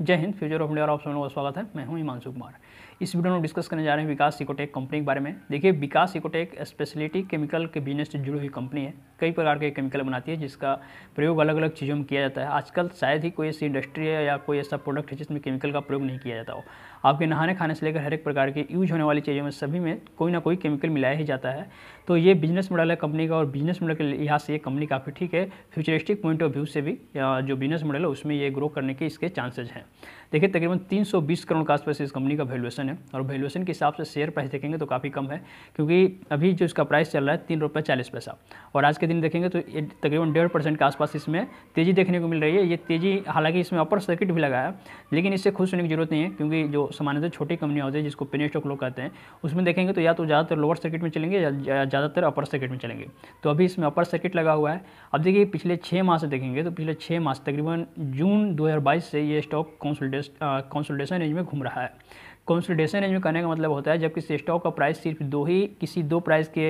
जय Hind future of India और आप सब लोगों का स्वागत है मैं हूं हिमांशु कुमार इस वीडियो में डिस्कस करने जा रहे हैं विकास इकोटेक कंपनी के बारे में देखिए विकास इकोटेक स्पेशलिटी केमिकल के बिजनेस से जुड़ी हुई कंपनी है कई प्रकार के केमिकल बनाती है जिसका प्रयोग अलग अलग चीज़ों में किया जाता है आजकल शायद ही कोई ऐसी इंडस्ट्री है या कोई ऐसा प्रोडक्ट है जिसमें केमिकल का प्रयोग नहीं किया जाता हो आपके नहाने खाने से लेकर हर एक प्रकार के यूज होने वाली चीज़ों में सभी में कोई ना कोई केमिकल मिलाया ही जाता है तो ये बिजनेस मॉडल है कंपनी का और बिजनेस मॉडल के लिहाज से ये कंपनी काफ़ी ठीक है फ्यूचरिस्टिक पॉइंट ऑफ व्यू से भी जो बिजनेस मॉडल है उसमें ये ग्रो करने के इसके चांसेज हैं देखिए तकरीबन 320 करोड़ के आसपास इस कंपनी का वैल्यूएशन है और वैल्यूएशन के हिसाब से शेयर प्राइस देखेंगे तो काफ़ी कम है क्योंकि अभी जो इसका प्राइस चल रहा है तीन रुपये चालीस पैसा और आज के दिन देखेंगे तो तकरीबन डेढ़ परसेंट के आसपास इसमें तेज़ी देखने को मिल रही है ये तेज़ी हालांकि इसमें अपर सर्किट भी लगा है लेकिन इससे खुश होने की जरूरत नहीं है क्योंकि जो सामान्यतः छोटी कंपनियाँ होती है जिसको पेनी स्टॉक लोग कहते हैं उसमें देखेंगे तो या तो ज़्यादातर लोअर सर्किट में चलेंगे या ज़्यादातर अपर सर्किट में चलेंगे तो अभी इसमें अपर सर्किट लगा हुआ है अब देखिए पिछले छः माह से देखेंगे तो पिछले छः माह तकरीबन जून दो से ये स्टॉक कॉन्सल्टेशन रेंज में घूम रहा है कंसोलिडेशन रेंज में कहने का मतलब होता है जब किसी स्टॉक का प्राइस सिर्फ दो ही किसी दो प्राइस के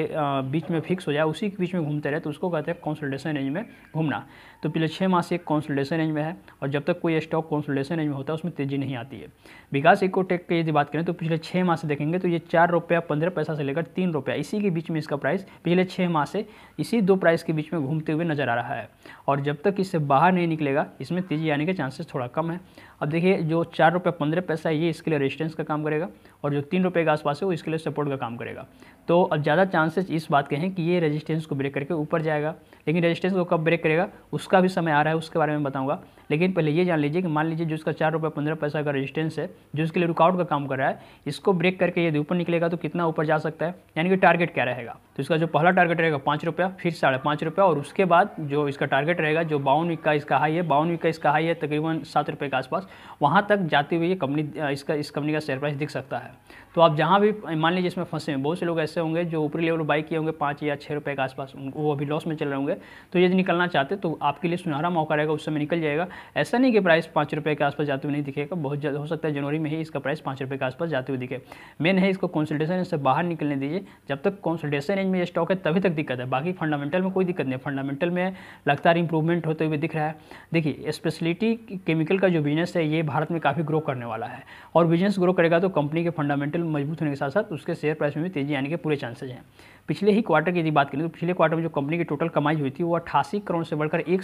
बीच में फिक्स हो जाए उसी के बीच में घूमते रहे तो उसको कहते हैं कंसोलिडेशन रेंज में घूमना तो पिछले छः माह से कंसोलिडेशन रेंज में है और जब तक कोई स्टॉक कंसोलिडेशन रेंज में होता है उसमें तेज़ी नहीं आती है विकास इको टेक की यदि बात करें तो पिछले छः माह से देखेंगे तो ये चार रुपया पंद्रह पैसा से लेकर तीन रुपया इसी के बीच में इसका प्राइस पिछले छः माह से इसी दो प्राइस के बीच में घूमते हुए नजर आ रहा है और जब तक इससे बाहर नहीं निकलेगा इसमें तेज़ी आने के चांसेस थोड़ा कम है अब देखिए जो चार रुपये पंद्रह पैसा ये इसके लिए रेजिस्टेंस का काम करेगा और जो तीन रुपये के आसपास है वो इसके लिए सपोर्ट का काम करेगा तो अब ज़्यादा चांसेस इस बात के हैं कि ये रेजिस्टेंस को ब्रेक करके ऊपर जाएगा लेकिन रेजिस्टेंस को कब ब्रेक करेगा उसका भी समय आ रहा है उसके बारे में बताऊँगा लेकिन पहले ये जान लीजिए कि मान लीजिए जो इसका चार रुपये पंद्रह पैसा का रजिस्टेंस है जो इसके लिए रुकआउट का काम कर रहा है इसको ब्रेक करके यदि ऊपर निकलेगा तो कितना ऊपर जा सकता है यानी कि टारगेट क्या रहेगा तो इसका जो पहला टारगेट रहेगा पाँच रुपया फिर साढ़े पाँच रुपया और उसके बाद जो इसका टारगेट रहेगा जो बावन का इसका हाई है बावन का इसका हाई है तकरीबन सात रुपये के आसपास वहाँ तक जाते हुए ये कंपनी इसका इस कंपनी का शेयर प्राइस दिख सकता है तो आप जहाँ भी मान लीजिए इसमें फंसे हैं बहुत से लोग ऐसे होंगे जो ऊपरी लेवल बाई किए होंगे पाँच या छः रुपये के आसपास वो अभी लॉस में चल रहे होंगे तो यदि निकलना चाहते तो आपके लिए सुनहरा मौका रहेगा उस समय निकल जाएगा ऐसा नहीं कि प्राइस पाँच रुपये के आसपास जाते हुए नहीं दिखेगा बहुत ज़्यादा हो सकता है जनवरी में ही इसका प्राइस पाँच रुपये के आसपास जाते हुए दिखे मेन है इसको कंसल्टेशन से बाहर निकलने दीजिए जब तक कंसल्टेशन रेंज में ये स्टॉक है तभी तक दिक्कत है बाकी फंडामेंटल में कोई दिक्कत नहीं फंडामेंटल में लगातार इंप्रूवमेंट होते हुए दिख रहा है देखिए स्पेशलिटी केमिकल का जो बिजनेस है ये भारत में काफ़ी ग्रो करने वाला है और बिजनेस ग्रो करेगा तो कंपनी के फंडामेंटल मजबूत होने के साथ साथ उसके शेयर प्राइस में भी तेजी आने के पूरे चांसेज हैं पिछले ही क्वार्टर की यदि बात करें तो पिछले क्वार्टर में जो कंपनी की टोटल कमाई हुई थी वो अट्ठासी करोड़ से बढ़कर एक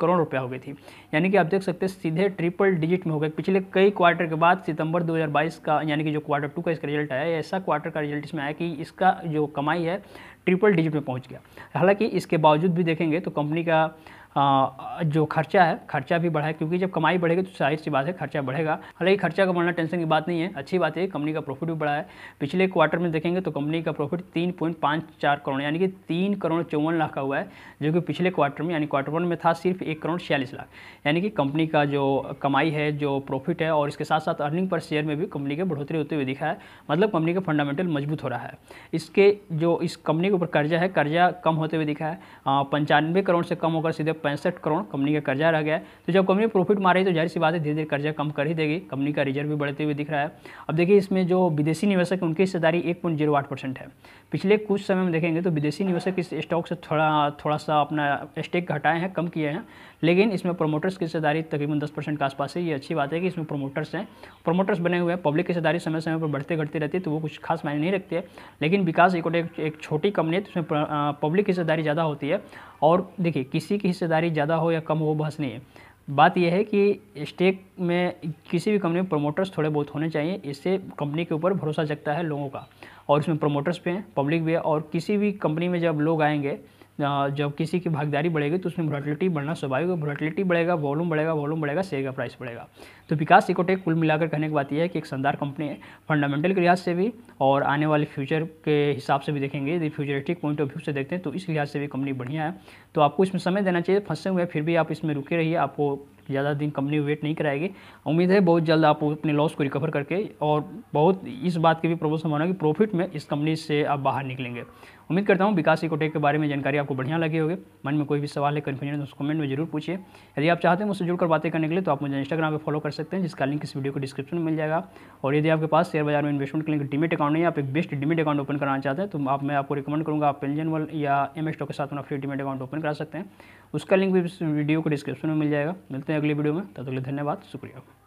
करोड़ रुपया हो गई थी यानी कि आप देख सकते हैं सीधे ट्रिपल डिजिट में हो गए पिछले कई क्वार्टर के बाद सितंबर 2022 का यानी कि जो क्वार्टर टू का इसका रिजल्ट आया ऐसा क्वार्टर का रिजल्ट इसमें आया कि इसका जो कमाई है ट्रिपल डिजिट में पहुँच गया हालाँकि इसके बावजूद भी देखेंगे तो कंपनी का जो खर्चा है खर्चा भी बढ़ा है क्योंकि जब कमाई बढ़ेगी तो जाहिर सी बात है खर्चा बढ़ेगा हालांकि खर्चा का बढ़ना टेंशन की बात नहीं है अच्छी बात है कंपनी का प्रॉफिट भी बढ़ा है पिछले क्वार्टर में देखेंगे तो कंपनी का प्रॉफिट तीन पॉइंट पाँच चार करोड़ यानी कि तीन करोड़ चौवन लाख का हुआ है जो कि पिछले क्वार्टर में यानी क्वार्टर वन में था सिर्फ एक करोड़ छियालीस लाख यानी कि कंपनी का जो कमाई है जो प्रॉफिट है और इसके साथ साथ अर्निंग पर शेयर में भी कंपनी के बढ़ोतरी होते हुए दिखा है मतलब कंपनी का फंडामेंटल मजबूत हो रहा है इसके जो इस कंपनी के ऊपर कर्जा है कर्जा कम होते हुए दिखा है पंचानवे करोड़ से कम होकर सीधे पैंसठ करोड़ कंपनी का कर्जा रह गया तो जब कंपनी प्रॉफिट मार रही तो जाहिर सी बात है धीरे धीरे कर्जा कम कर ही देगी कंपनी का रिजर्व भी बढ़ते हुए दिख रहा है अब देखिए इसमें जो विदेशी निवेशक है उनकी हिस्सेदारी एक पॉइंट जीरो आठ परसेंट है पिछले कुछ समय में देखेंगे तो विदेशी निवेशक इस स्टॉक से थोड़ा थोड़ा सा अपना स्टेक घटाए हैं कम किए हैं लेकिन इसमें प्रोमोटर्स की हिस्सेदारी तकरीबन दस परसेंट के आसपास है ये अच्छी बात है कि इसमें प्रोमोटर्स हैं प्रोमोटर्स बने हुए हैं पब्लिक की हिस्सेदारी समय समय पर बढ़ते घटते रहती है तो वो कुछ खास मायने नहीं रखती है लेकिन विकास एक छोटी कंपनी है तो उसमें पब्लिक हिस्सेदारी ज़्यादा होती है और देखिए किसी की हिस्सेदारी ज़्यादा हो या कम हो बहस नहीं है बात यह है कि स्टेक में किसी भी कंपनी में प्रमोटर्स थोड़े बहुत होने चाहिए इससे कंपनी के ऊपर भरोसा जगता है लोगों का और इसमें प्रमोटर्स भी हैं पब्लिक भी है और किसी भी कंपनी में जब लोग आएंगे जब किसी की भागीदारी बढ़ेगी तो उसमें वोलेटिलिटी बढ़ना स्वाभाविक है वोलेटिलिटी बढ़ेगा वॉल्यूम बढ़ेगा वॉल्यूम बढ़ेगा शेयर का प्राइस बढ़ेगा तो विकास इकोटेक कुल मिलाकर कहने की बात यह है कि एक शानदार कंपनी है फंडामेंटल के लिहाज से भी और आने वाले फ्यूचर के हिसाब से भी देखेंगे यदि फ्यूचरिटी पॉइंट ऑफ व्यू से देखते हैं तो इस लिहाज से भी कंपनी बढ़िया है तो आपको इसमें समय देना चाहिए फंसे हुए फिर भी आप इसमें रुके रहिए आपको ज़्यादा दिन कंपनी वेट नहीं कराएगी उम्मीद है बहुत जल्द आप अपने लॉस को रिकवर करके और बहुत इस बात की भी प्रबल संभावना कि प्रॉफिट में इस कंपनी से आप बाहर निकलेंगे उम्मीद करता हूँ विकास इकोटेक के बारे में जानकारी आपको बढ़िया लगी होगी मन में कोई भी सवाल है कन्फ्यूजन तो उस कमेंट में जरूर पूछिए यदि आप चाहते हैं मुझसे जुड़कर बातें करने के लिए तो आप मुझे इंस्टाग्राम पर फॉलो कर सकते हैं जिसका लिंक इस वीडियो को डिस्क्रिप्शन में मिल जाएगा और यदि आपके पास शेयर बाजार में इन्वेस्टमेंट के लिए डिमिट अकाउंट नहीं आप एक बेस्ट डिमिट अकाउंट ओपन कराना चाहते हैं तो आप मैं आपको रिकमेंड करूँगा आप पेंजन वाल या एम स्टॉक के साथ अपना फ्री डिमिट अकाउंट ओपन करा सकते हैं उसका लिंक भी इस वीडियो को डिस्क्रिप्शन में मिल जाएगा मिलते हैं हैं अगली वीडियो में तब तक धन्यवाद शुक्रिया